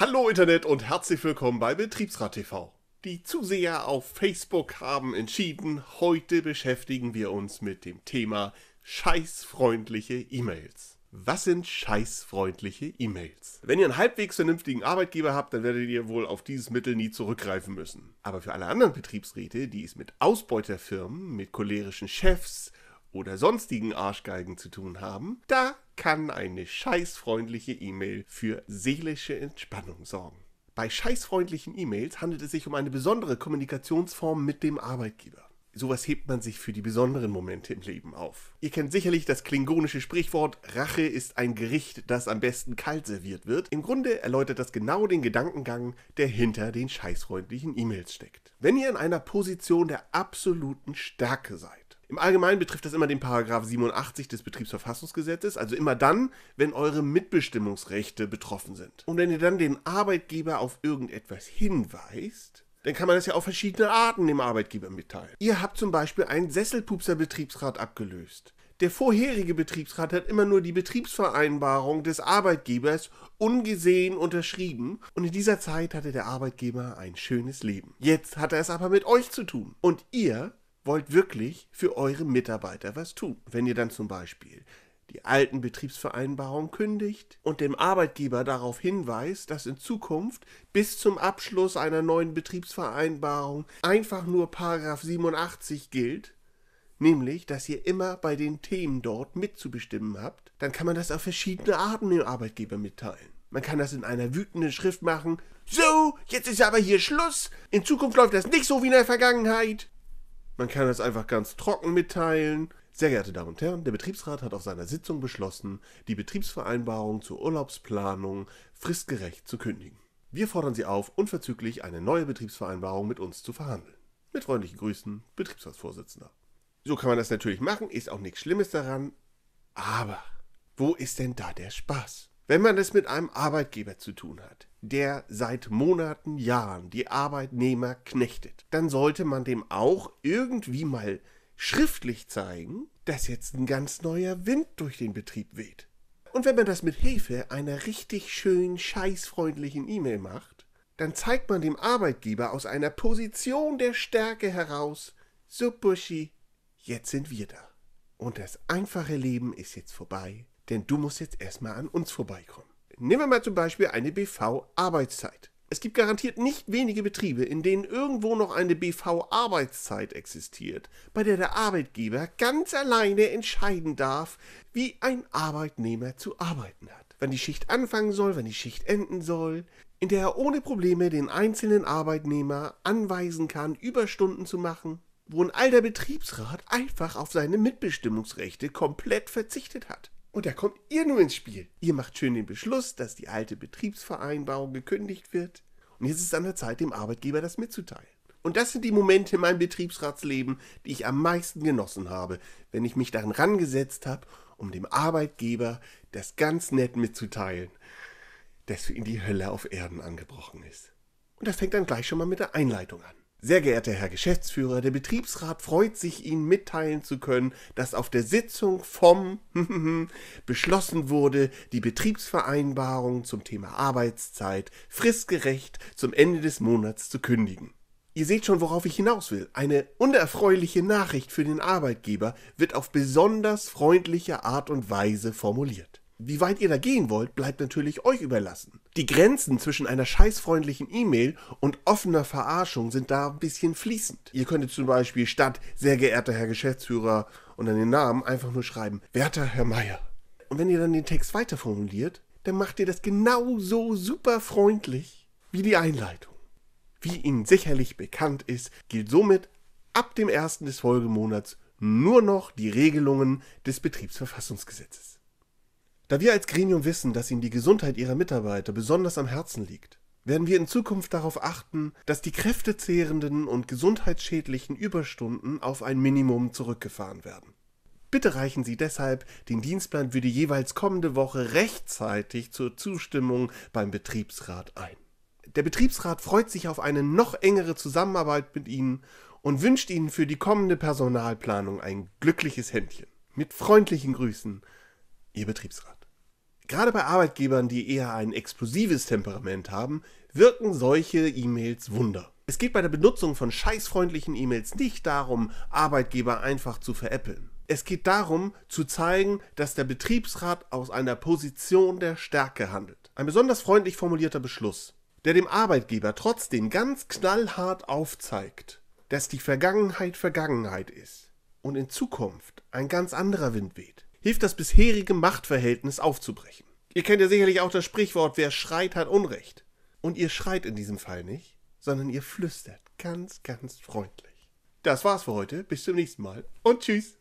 Hallo Internet und herzlich willkommen bei Betriebsrat TV. Die Zuseher auf Facebook haben entschieden, heute beschäftigen wir uns mit dem Thema scheißfreundliche E-Mails. Was sind scheißfreundliche E-Mails? Wenn ihr einen halbwegs vernünftigen Arbeitgeber habt, dann werdet ihr wohl auf dieses Mittel nie zurückgreifen müssen. Aber für alle anderen Betriebsräte, die es mit Ausbeuterfirmen, mit cholerischen Chefs oder sonstigen Arschgeigen zu tun haben, da kann eine scheißfreundliche E-Mail für seelische Entspannung sorgen. Bei scheißfreundlichen E-Mails handelt es sich um eine besondere Kommunikationsform mit dem Arbeitgeber. Sowas hebt man sich für die besonderen Momente im Leben auf. Ihr kennt sicherlich das klingonische Sprichwort, Rache ist ein Gericht, das am besten kalt serviert wird. Im Grunde erläutert das genau den Gedankengang, der hinter den scheißfreundlichen E-Mails steckt. Wenn ihr in einer Position der absoluten Stärke seid, im Allgemeinen betrifft das immer den Paragraph 87 des Betriebsverfassungsgesetzes, also immer dann, wenn eure Mitbestimmungsrechte betroffen sind. Und wenn ihr dann den Arbeitgeber auf irgendetwas hinweist, dann kann man das ja auf verschiedene Arten dem Arbeitgeber mitteilen. Ihr habt zum Beispiel einen Sesselpupser Betriebsrat abgelöst. Der vorherige Betriebsrat hat immer nur die Betriebsvereinbarung des Arbeitgebers ungesehen unterschrieben und in dieser Zeit hatte der Arbeitgeber ein schönes Leben. Jetzt hat er es aber mit euch zu tun und ihr wollt wirklich für eure Mitarbeiter was tun. Wenn ihr dann zum Beispiel die alten Betriebsvereinbarungen kündigt und dem Arbeitgeber darauf hinweist, dass in Zukunft bis zum Abschluss einer neuen Betriebsvereinbarung einfach nur Paragraph 87 gilt, nämlich dass ihr immer bei den Themen dort mitzubestimmen habt, dann kann man das auf verschiedene Arten dem Arbeitgeber mitteilen. Man kann das in einer wütenden Schrift machen. So, jetzt ist aber hier Schluss. In Zukunft läuft das nicht so wie in der Vergangenheit. Man kann es einfach ganz trocken mitteilen. Sehr geehrte Damen und Herren, der Betriebsrat hat auf seiner Sitzung beschlossen, die Betriebsvereinbarung zur Urlaubsplanung fristgerecht zu kündigen. Wir fordern Sie auf, unverzüglich eine neue Betriebsvereinbarung mit uns zu verhandeln. Mit freundlichen Grüßen, Betriebsratsvorsitzender. So kann man das natürlich machen, ist auch nichts Schlimmes daran. Aber wo ist denn da der Spaß? Wenn man es mit einem Arbeitgeber zu tun hat, der seit Monaten, Jahren die Arbeitnehmer knechtet, dann sollte man dem auch irgendwie mal schriftlich zeigen, dass jetzt ein ganz neuer Wind durch den Betrieb weht. Und wenn man das mit Hilfe einer richtig schönen, scheißfreundlichen E-Mail macht, dann zeigt man dem Arbeitgeber aus einer Position der Stärke heraus, so Buschi, jetzt sind wir da. Und das einfache Leben ist jetzt vorbei, denn du musst jetzt erstmal an uns vorbeikommen. Nehmen wir mal zum Beispiel eine BV-Arbeitszeit. Es gibt garantiert nicht wenige Betriebe, in denen irgendwo noch eine BV-Arbeitszeit existiert, bei der der Arbeitgeber ganz alleine entscheiden darf, wie ein Arbeitnehmer zu arbeiten hat. Wann die Schicht anfangen soll, wann die Schicht enden soll, in der er ohne Probleme den einzelnen Arbeitnehmer anweisen kann, Überstunden zu machen, wo ein alter Betriebsrat einfach auf seine Mitbestimmungsrechte komplett verzichtet hat. Und da kommt ihr nur ins Spiel. Ihr macht schön den Beschluss, dass die alte Betriebsvereinbarung gekündigt wird. Und jetzt ist es an der Zeit, dem Arbeitgeber das mitzuteilen. Und das sind die Momente in meinem Betriebsratsleben, die ich am meisten genossen habe, wenn ich mich daran rangesetzt habe, um dem Arbeitgeber das ganz nett mitzuteilen, dass für ihn die Hölle auf Erden angebrochen ist. Und das fängt dann gleich schon mal mit der Einleitung an. Sehr geehrter Herr Geschäftsführer, der Betriebsrat freut sich, Ihnen mitteilen zu können, dass auf der Sitzung vom beschlossen wurde, die Betriebsvereinbarung zum Thema Arbeitszeit fristgerecht zum Ende des Monats zu kündigen. Ihr seht schon, worauf ich hinaus will. Eine unerfreuliche Nachricht für den Arbeitgeber wird auf besonders freundliche Art und Weise formuliert. Wie weit ihr da gehen wollt, bleibt natürlich euch überlassen. Die Grenzen zwischen einer scheißfreundlichen E-Mail und offener Verarschung sind da ein bisschen fließend. Ihr könntet zum Beispiel statt sehr geehrter Herr Geschäftsführer und dann den Namen einfach nur schreiben, werter Herr Meier. Und wenn ihr dann den Text weiterformuliert, dann macht ihr das genauso super freundlich wie die Einleitung. Wie Ihnen sicherlich bekannt ist, gilt somit ab dem ersten des Folgemonats nur noch die Regelungen des Betriebsverfassungsgesetzes. Da wir als Gremium wissen, dass Ihnen die Gesundheit Ihrer Mitarbeiter besonders am Herzen liegt, werden wir in Zukunft darauf achten, dass die kräftezehrenden und gesundheitsschädlichen Überstunden auf ein Minimum zurückgefahren werden. Bitte reichen Sie deshalb den Dienstplan für die jeweils kommende Woche rechtzeitig zur Zustimmung beim Betriebsrat ein. Der Betriebsrat freut sich auf eine noch engere Zusammenarbeit mit Ihnen und wünscht Ihnen für die kommende Personalplanung ein glückliches Händchen. Mit freundlichen Grüßen, Ihr Betriebsrat. Gerade bei Arbeitgebern, die eher ein explosives Temperament haben, wirken solche E-Mails Wunder. Es geht bei der Benutzung von scheißfreundlichen E-Mails nicht darum, Arbeitgeber einfach zu veräppeln. Es geht darum, zu zeigen, dass der Betriebsrat aus einer Position der Stärke handelt. Ein besonders freundlich formulierter Beschluss, der dem Arbeitgeber trotzdem ganz knallhart aufzeigt, dass die Vergangenheit Vergangenheit ist und in Zukunft ein ganz anderer Wind weht hilft das bisherige Machtverhältnis aufzubrechen. Ihr kennt ja sicherlich auch das Sprichwort, wer schreit, hat Unrecht. Und ihr schreit in diesem Fall nicht, sondern ihr flüstert ganz, ganz freundlich. Das war's für heute. Bis zum nächsten Mal und tschüss.